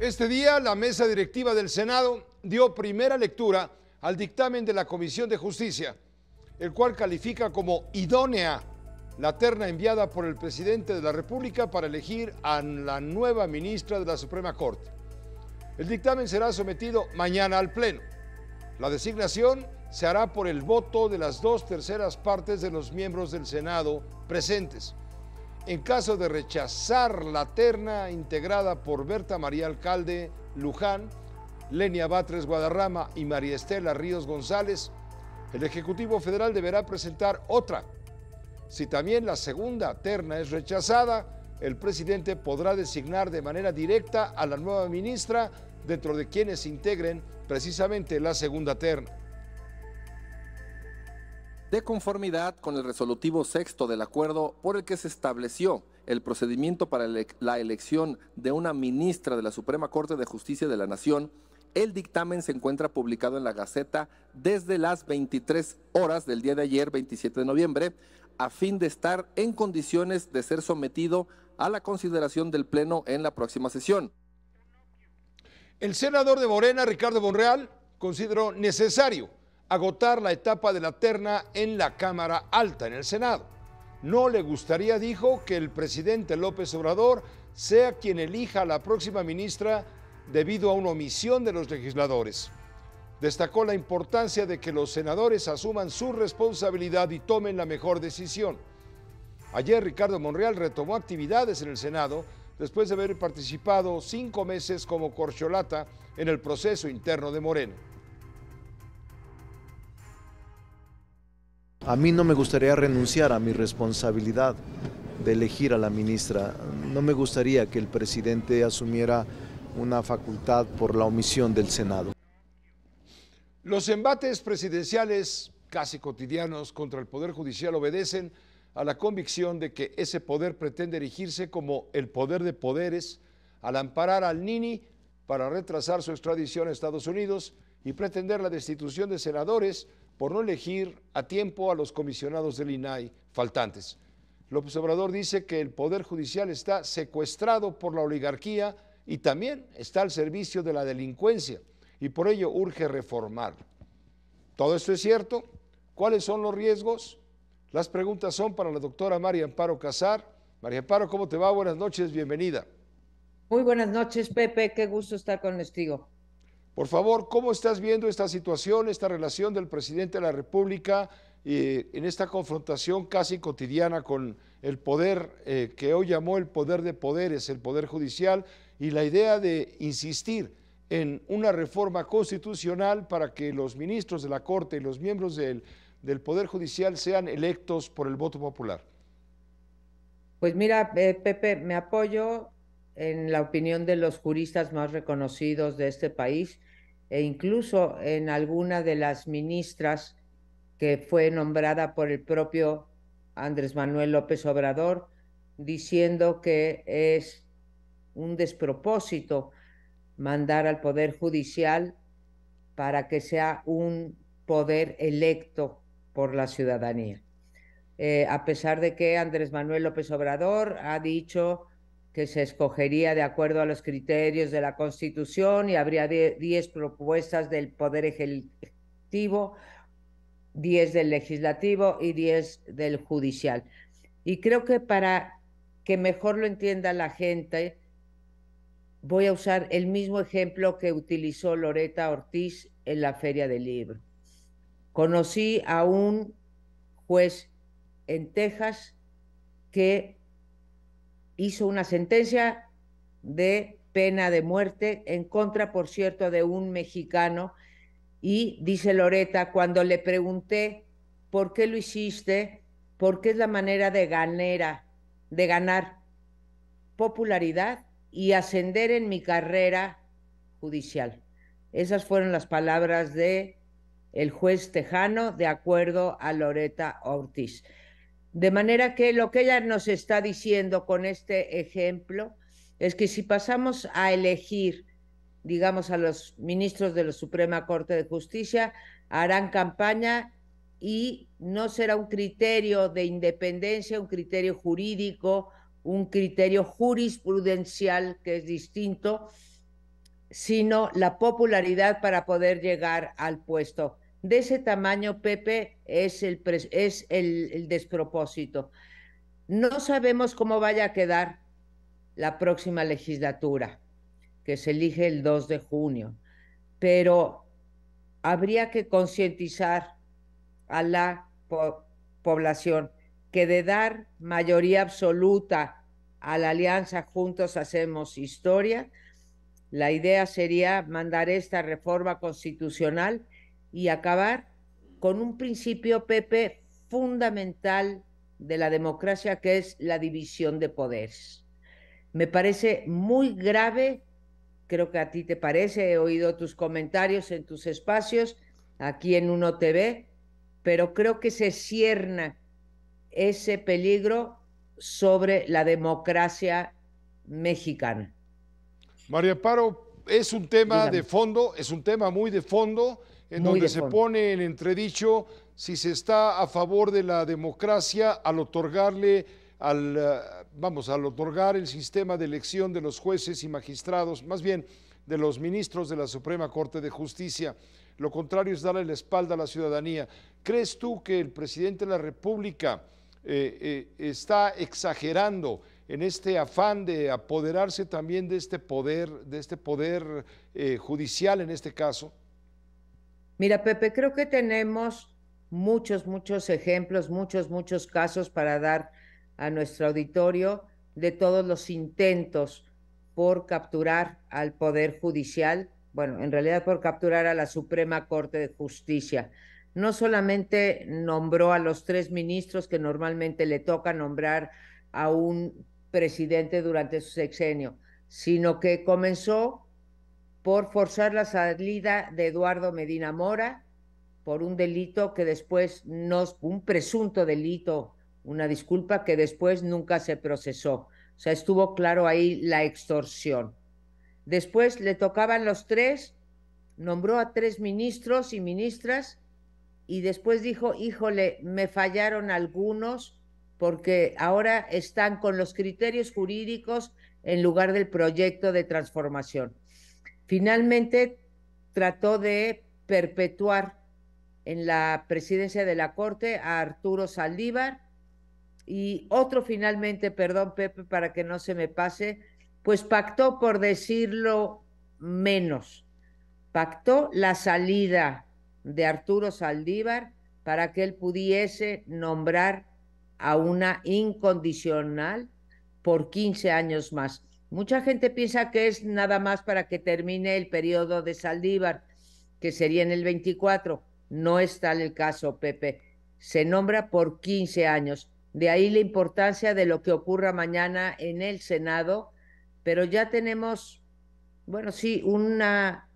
Este día la mesa directiva del Senado dio primera lectura al dictamen de la Comisión de Justicia, el cual califica como idónea la terna enviada por el presidente de la República para elegir a la nueva ministra de la Suprema Corte. El dictamen será sometido mañana al Pleno. La designación se hará por el voto de las dos terceras partes de los miembros del Senado presentes. En caso de rechazar la terna integrada por Berta María Alcalde Luján, Lenia Batres Guadarrama y María Estela Ríos González, el Ejecutivo Federal deberá presentar otra. Si también la segunda terna es rechazada, el presidente podrá designar de manera directa a la nueva ministra dentro de quienes integren precisamente la segunda terna de conformidad con el resolutivo sexto del acuerdo por el que se estableció el procedimiento para la elección de una ministra de la Suprema Corte de Justicia de la Nación, el dictamen se encuentra publicado en la Gaceta desde las 23 horas del día de ayer, 27 de noviembre, a fin de estar en condiciones de ser sometido a la consideración del Pleno en la próxima sesión. El senador de Morena, Ricardo Bonreal, consideró necesario agotar la etapa de la terna en la Cámara Alta, en el Senado. No le gustaría, dijo, que el presidente López Obrador sea quien elija a la próxima ministra debido a una omisión de los legisladores. Destacó la importancia de que los senadores asuman su responsabilidad y tomen la mejor decisión. Ayer Ricardo Monreal retomó actividades en el Senado después de haber participado cinco meses como corcholata en el proceso interno de Moreno. A mí no me gustaría renunciar a mi responsabilidad de elegir a la ministra. No me gustaría que el presidente asumiera una facultad por la omisión del Senado. Los embates presidenciales casi cotidianos contra el Poder Judicial obedecen a la convicción de que ese poder pretende erigirse como el poder de poderes al amparar al Nini para retrasar su extradición a Estados Unidos y pretender la destitución de senadores por no elegir a tiempo a los comisionados del INAI faltantes. López Obrador dice que el Poder Judicial está secuestrado por la oligarquía y también está al servicio de la delincuencia y por ello urge reformar. ¿Todo esto es cierto? ¿Cuáles son los riesgos? Las preguntas son para la doctora María Amparo Casar. María Amparo, ¿cómo te va? Buenas noches, bienvenida. Muy buenas noches, Pepe, qué gusto estar con contigo. Por favor, ¿cómo estás viendo esta situación, esta relación del presidente de la República eh, en esta confrontación casi cotidiana con el poder eh, que hoy llamó el poder de poderes, el poder judicial, y la idea de insistir en una reforma constitucional para que los ministros de la Corte y los miembros del, Poder Judicial sean electos por el voto popular? Pues mira, eh, Pepe, me apoyo en la opinión de los juristas más reconocidos de este país e incluso en alguna de las ministras que fue nombrada por el propio Andrés Manuel López Obrador, diciendo que es un despropósito mandar al Poder Judicial para que sea un poder electo por la ciudadanía. Eh, a pesar de que Andrés Manuel López Obrador ha dicho que se escogería de acuerdo a los criterios de la Constitución y habría 10 propuestas del Poder Ejecutivo, 10 del Legislativo y 10 del Judicial. Y creo que para que mejor lo entienda la gente, voy a usar el mismo ejemplo que utilizó Loreta Ortiz en la Feria del Libro. Conocí a un juez en Texas que hizo una sentencia de pena de muerte en contra, por cierto, de un mexicano. Y dice Loreta, cuando le pregunté por qué lo hiciste, porque es la manera de ganera, de ganar popularidad y ascender en mi carrera judicial. Esas fueron las palabras de el juez tejano de acuerdo a Loreta Ortiz. De manera que lo que ella nos está diciendo con este ejemplo es que si pasamos a elegir, digamos, a los ministros de la Suprema Corte de Justicia, harán campaña y no será un criterio de independencia, un criterio jurídico, un criterio jurisprudencial que es distinto, sino la popularidad para poder llegar al puesto de ese tamaño, Pepe, es, el, es el, despropósito. No sabemos cómo vaya a quedar la próxima legislatura, que se elige el 2 de junio, pero habría que concientizar a la población que de dar mayoría absoluta a la alianza Juntos Hacemos Historia, la idea sería mandar esta reforma constitucional y acabar con un principio, Pepe, fundamental de la democracia, que es la división de poderes. Me parece muy grave, creo que a ti te parece, he oído tus comentarios en tus espacios, aquí en Uno TV, pero creo que se cierna ese peligro sobre la democracia mexicana. María Paro, es un tema de fondo, es un tema muy de fondo en donde se pone en entredicho si se está a favor de la democracia al otorgarle al eh, vamos al otorgar el sistema de elección de los jueces y magistrados, más bien de los ministros de la Suprema Corte de Justicia. Lo contrario es darle la espalda a la ciudadanía. ¿Crees tú que el presidente de la República eh, eh, está exagerando en este afán de apoderarse también de este poder, de este poder judicial en este caso? Mira, Pepe, creo que tenemos muchos, muchos ejemplos, muchos, muchos casos para dar a nuestro auditorio de todos los intentos por capturar al Poder Judicial, bueno, en realidad por capturar a la Suprema Corte de Justicia. No solamente nombró a los tres ministros que normalmente le toca nombrar a un presidente durante su sexenio, sino que comenzó por forzar la salida de Eduardo Medina Mora por un delito que después nos un presunto delito, una disculpa que después nunca se procesó. O sea, estuvo claro ahí la extorsión. Después le tocaban los tres, nombró a tres ministros y ministras y después dijo, híjole, me fallaron algunos porque ahora están con los criterios jurídicos en lugar del proyecto de transformación. Finalmente trató de perpetuar en la presidencia de la Corte a Arturo Saldívar y otro finalmente, perdón Pepe, para que no se me pase, pues pactó por decirlo menos, pactó la salida de Arturo Saldívar para que él pudiese nombrar a una incondicional por 15 años más. Mucha gente piensa que es nada más para que termine el periodo de Saldívar, que sería en el 24. No es tal el caso, Pepe. Se nombra por 15 años. De ahí la importancia de lo que ocurra mañana en el Senado, pero ya tenemos, bueno, sí, una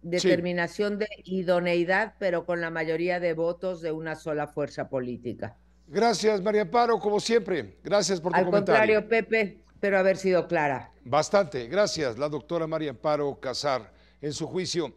determinación de idoneidad, pero con la mayoría de votos de una sola fuerza política. Gracias, María Paro, como siempre. Gracias por tu comentario. Al contrario, Pepe, Espero haber sido clara. Bastante. Gracias, la doctora María Amparo Casar, en su juicio.